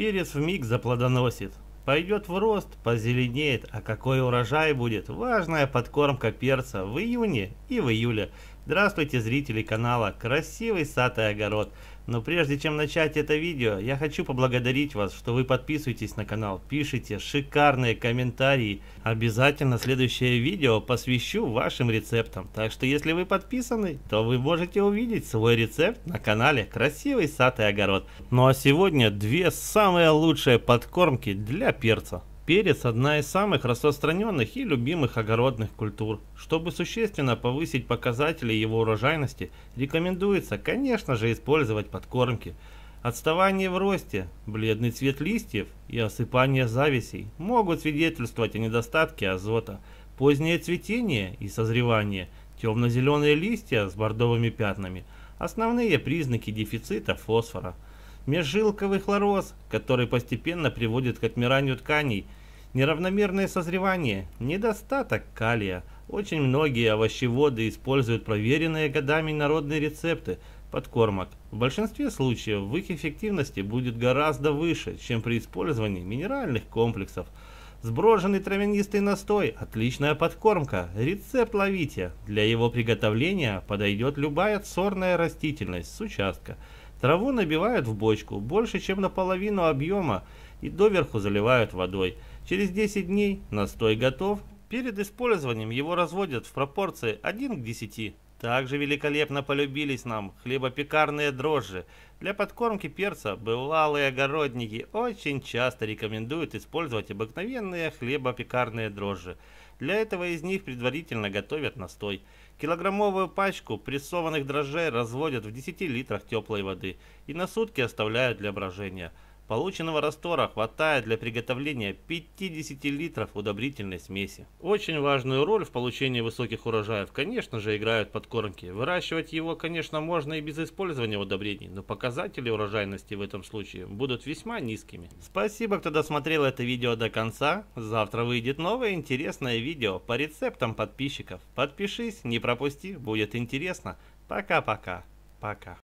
Перец в миг заплодоносит. Пойдет в рост, позеленеет, а какой урожай будет – важная подкормка перца в июне и в июле – Здравствуйте, зрители канала «Красивый сад и огород». Но прежде чем начать это видео, я хочу поблагодарить вас, что вы подписываетесь на канал, пишите шикарные комментарии. Обязательно следующее видео посвящу вашим рецептам. Так что если вы подписаны, то вы можете увидеть свой рецепт на канале «Красивый сад и огород». Ну а сегодня две самые лучшие подкормки для перца. Перец – одна из самых распространенных и любимых огородных культур. Чтобы существенно повысить показатели его урожайности, рекомендуется, конечно же, использовать подкормки. Отставание в росте, бледный цвет листьев и осыпание зависей могут свидетельствовать о недостатке азота. Позднее цветение и созревание, темно-зеленые листья с бордовыми пятнами – основные признаки дефицита фосфора. Межжилковый хлороз, который постепенно приводит к отмиранию тканей – Неравномерное созревание, недостаток калия. Очень многие овощеводы используют проверенные годами народные рецепты подкормок. В большинстве случаев в их эффективности будет гораздо выше, чем при использовании минеральных комплексов. Сброженный травянистый настой – отличная подкормка. Рецепт ловите. Для его приготовления подойдет любая сорная растительность с участка – Траву набивают в бочку больше, чем наполовину объема и доверху заливают водой. Через 10 дней настой готов. Перед использованием его разводят в пропорции 1 к 10. Также великолепно полюбились нам хлебопекарные дрожжи. Для подкормки перца бывалые огородники очень часто рекомендуют использовать обыкновенные хлебопекарные дрожжи. Для этого из них предварительно готовят настой. Килограммовую пачку прессованных дрожжей разводят в 10 литрах теплой воды и на сутки оставляют для брожения – Полученного раствора хватает для приготовления 50 литров удобрительной смеси. Очень важную роль в получении высоких урожаев, конечно же, играют подкормки. Выращивать его, конечно, можно и без использования удобрений, но показатели урожайности в этом случае будут весьма низкими. Спасибо, кто досмотрел это видео до конца. Завтра выйдет новое интересное видео по рецептам подписчиков. Подпишись, не пропусти, будет интересно. Пока-пока. Пока. -пока. Пока.